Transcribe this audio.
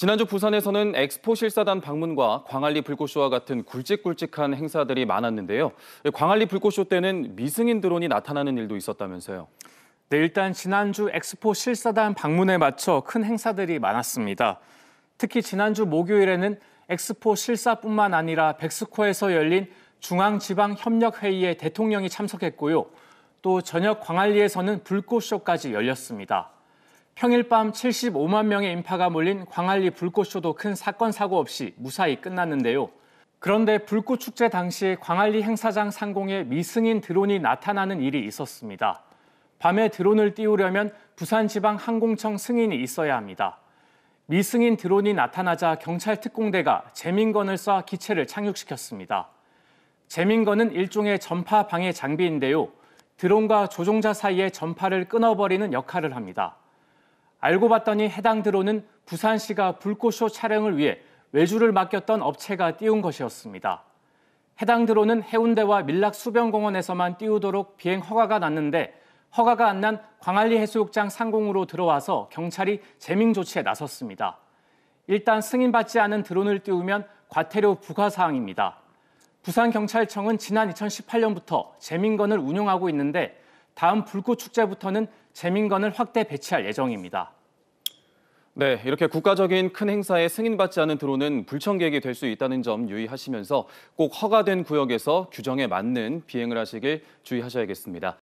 지난주 부산에서는 엑스포 실사단 방문과 광안리 불꽃쇼와 같은 굵직굵직한 행사들이 많았는데요. 광안리 불꽃쇼 때는 미승인 드론이 나타나는 일도 있었다면서요. 네, 일단 지난주 엑스포 실사단 방문에 맞춰 큰 행사들이 많았습니다. 특히 지난주 목요일에는 엑스포 실사뿐만 아니라 백스코에서 열린 중앙지방협력회의에 대통령이 참석했고요. 또 저녁 광안리에서는 불꽃쇼까지 열렸습니다. 평일 밤 75만 명의 인파가 몰린 광안리 불꽃쇼도 큰 사건 사고 없이 무사히 끝났는데요. 그런데 불꽃 축제 당시 광안리 행사장 상공에 미승인 드론이 나타나는 일이 있었습니다. 밤에 드론을 띄우려면 부산지방항공청 승인이 있어야 합니다. 미승인 드론이 나타나자 경찰 특공대가 재민건을 쏴 기체를 착륙시켰습니다. 재민건은 일종의 전파 방해 장비인데요. 드론과 조종자 사이에 전파를 끊어버리는 역할을 합니다. 알고 봤더니 해당 드론은 부산시가 불꽃쇼 촬영을 위해 외주를 맡겼던 업체가 띄운 것이었습니다. 해당 드론은 해운대와 밀락수변공원에서만 띄우도록 비행 허가가 났는데 허가가 안 난 광안리 해수욕장 상공으로 들어와서 경찰이 재밍 조치에 나섰습니다. 일단 승인받지 않은 드론을 띄우면 과태료 부과 사항입니다. 부산경찰청은 지난 2018년부터 재민건을 운영하고 있는데 다음 불꽃축제부터는 재민건을 확대 배치할 예정입니다. 네, 이렇게 국가적인 큰 행사에 승인받지 않은 드론은 불청객이 될 수 있다는 점 유의하시면서 꼭 허가된 구역에서 규정에 맞는 비행을 하시길 주의하셔야겠습니다.